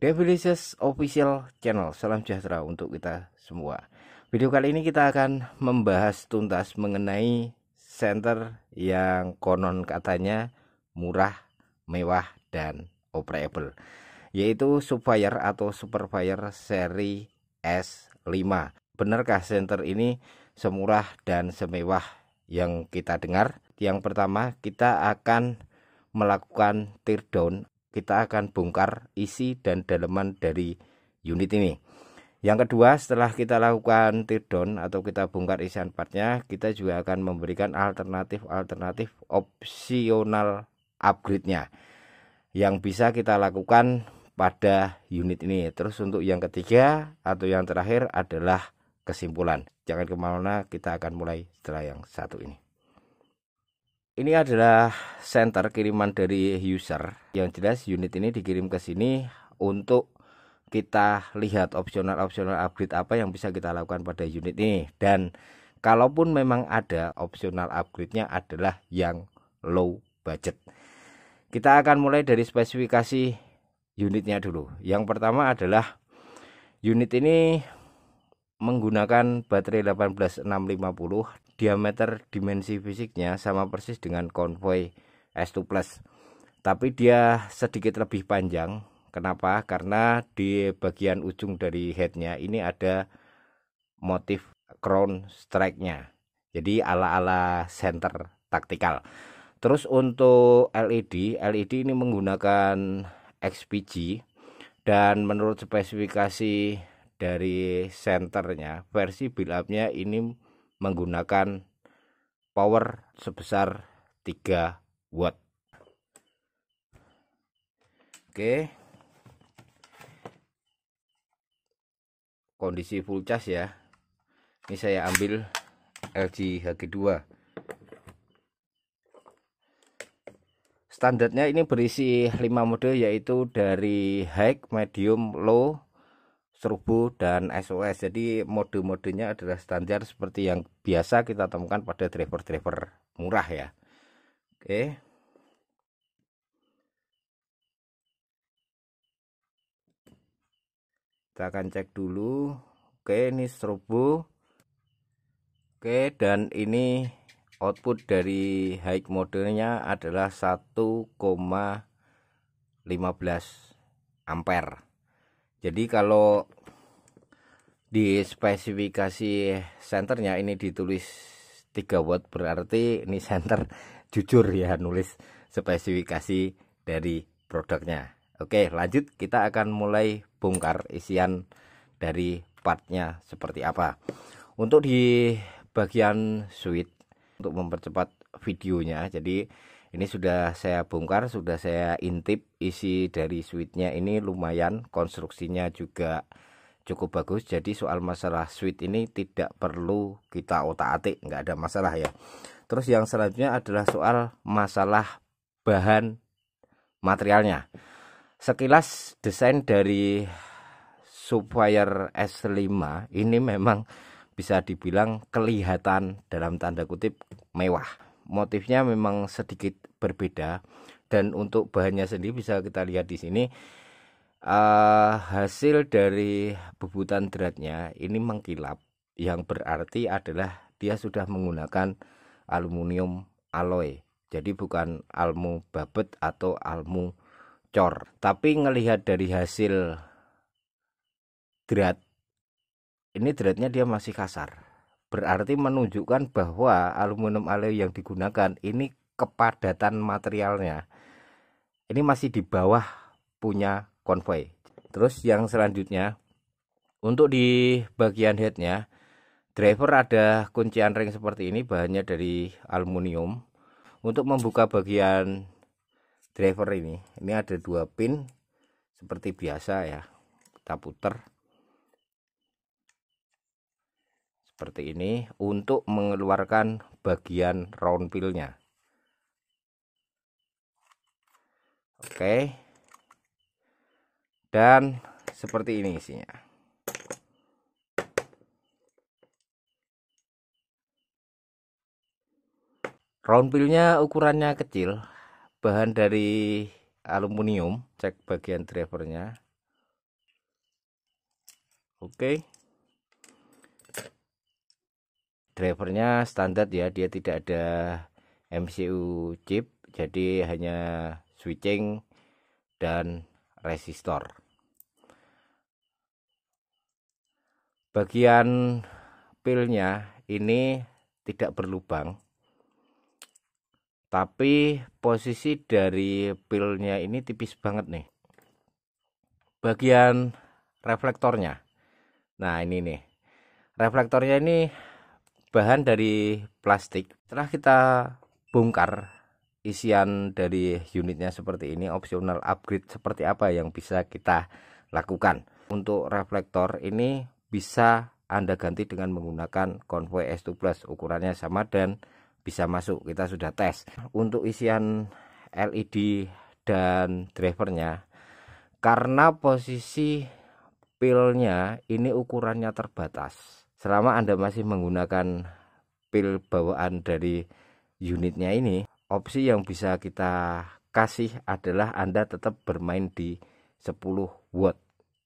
Devilises Official Channel. Salam sejahtera untuk kita semua. Video kali ini kita akan membahas tuntas mengenai center yang konon katanya murah, mewah, dan operable yaitu Supplier atau Superfire seri S5. Benarkah center ini semurah dan semewah yang kita dengar? Yang pertama, kita akan melakukan teardown kita akan bongkar isi dan daleman dari unit ini. Yang kedua, setelah kita lakukan teardown atau kita bongkar isian partnya, kita juga akan memberikan alternatif-alternatif opsional upgrade-nya yang bisa kita lakukan pada unit ini. Terus untuk yang ketiga atau yang terakhir adalah kesimpulan. Jangan kemana-mana, kita akan mulai setelah yang satu ini. Ini adalah center kiriman dari user. Yang jelas unit ini dikirim ke sini untuk kita lihat opsional-opsional upgrade apa yang bisa kita lakukan pada unit ini dan kalaupun memang ada opsional upgrade-nya adalah yang low budget. Kita akan mulai dari spesifikasi unitnya dulu. Yang pertama adalah unit ini menggunakan baterai 18650 diameter dimensi fisiknya sama persis dengan konvoy S2 Plus. Tapi dia sedikit lebih panjang. Kenapa? Karena di bagian ujung dari headnya ini ada motif crown strike-nya. Jadi ala-ala center taktikal. Terus untuk LED, LED ini menggunakan XPG dan menurut spesifikasi dari senternya versi build up-nya ini menggunakan power sebesar 3 watt oke kondisi full charge ya ini saya ambil LG HG2 standarnya ini berisi 5 mode yaitu dari high, medium, low, serubu dan SOS jadi mode-modenya adalah standar seperti yang biasa kita temukan pada driver-driver murah ya oke kita akan cek dulu oke ini serubu Oke, dan ini output dari high modelnya adalah 1,15 ampere. Jadi kalau di spesifikasi senternya ini ditulis 3 watt berarti ini senter jujur ya nulis spesifikasi dari produknya. Oke, lanjut kita akan mulai bongkar isian dari partnya seperti apa. Untuk di bagian switch untuk mempercepat videonya, jadi ini sudah saya bongkar sudah saya intip isi dari suite-nya ini lumayan konstruksinya juga cukup bagus jadi soal masalah suite ini tidak perlu kita otak-atik nggak ada masalah ya terus yang selanjutnya adalah soal masalah bahan materialnya sekilas desain dari subwire S5 ini memang bisa dibilang kelihatan dalam tanda kutip mewah motifnya memang sedikit berbeda dan untuk bahannya sendiri bisa kita lihat di sini uh, hasil dari bebutan dratnya ini mengkilap yang berarti adalah dia sudah menggunakan aluminium alloy jadi bukan almu babet atau almu cor tapi ngelihat dari hasil drat ini dratnya dia masih kasar berarti menunjukkan bahwa aluminium alloy yang digunakan ini kepadatan materialnya ini masih di bawah punya konvoy terus yang selanjutnya untuk di bagian headnya driver ada kuncian ring seperti ini bahannya dari aluminium untuk membuka bagian driver ini ini ada dua pin seperti biasa ya kita putar seperti ini untuk mengeluarkan bagian round pillnya. oke dan seperti ini isinya round pillnya ukurannya kecil bahan dari aluminium cek bagian drivernya oke okay. drivernya standar ya dia tidak ada MCU chip jadi hanya switching dan resistor bagian pilnya ini tidak berlubang tapi posisi dari pilnya ini tipis banget nih bagian reflektornya nah ini nih reflektornya ini bahan dari plastik setelah kita bongkar isian dari unitnya seperti ini opsional upgrade seperti apa yang bisa kita lakukan untuk reflektor ini bisa Anda ganti dengan menggunakan Konvoy S2 Plus ukurannya sama dan bisa masuk kita sudah tes untuk isian LED dan drivernya karena posisi pilnya ini ukurannya terbatas selama Anda masih menggunakan pil bawaan dari unitnya ini, opsi yang bisa kita kasih adalah Anda tetap bermain di 10 watt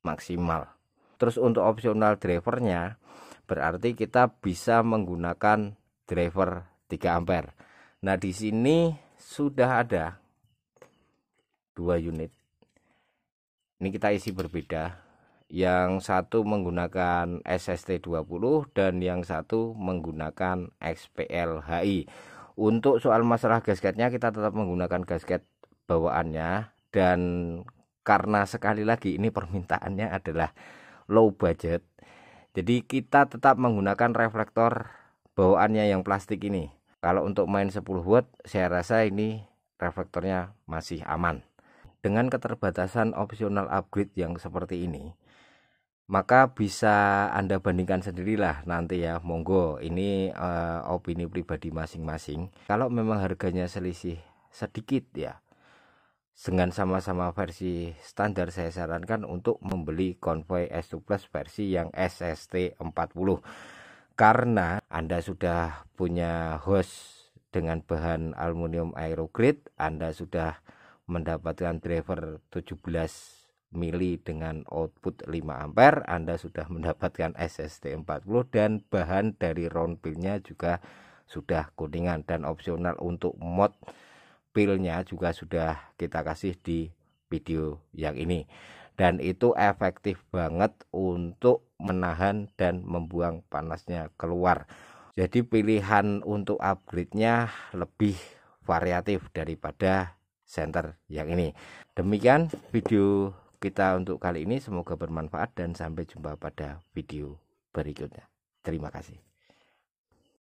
maksimal. Terus untuk opsional drivernya berarti kita bisa menggunakan driver 3 ampere. Nah, di sini sudah ada dua unit. Ini kita isi berbeda yang satu menggunakan SST20 dan yang satu menggunakan XPLHI. Untuk soal masalah gasketnya kita tetap menggunakan gasket bawaannya dan karena sekali lagi ini permintaannya adalah low budget. Jadi kita tetap menggunakan reflektor bawaannya yang plastik ini. Kalau untuk main 10 watt saya rasa ini reflektornya masih aman. Dengan keterbatasan opsional upgrade yang seperti ini, maka bisa Anda bandingkan sendirilah nanti ya monggo ini uh, opini pribadi masing-masing kalau memang harganya selisih sedikit ya dengan sama-sama versi standar saya sarankan untuk membeli Convoy S2 Plus versi yang SST 40 karena Anda sudah punya host dengan bahan aluminium aerogrid Anda sudah mendapatkan driver 17 mili dengan output 5 ampere Anda sudah mendapatkan SSD 40 dan bahan dari round pilnya juga sudah kuningan dan opsional untuk mod pilnya juga sudah kita kasih di video yang ini dan itu efektif banget untuk menahan dan membuang panasnya keluar jadi pilihan untuk upgrade-nya lebih variatif daripada center yang ini demikian video kita untuk kali ini semoga bermanfaat dan sampai jumpa pada video berikutnya. Terima kasih.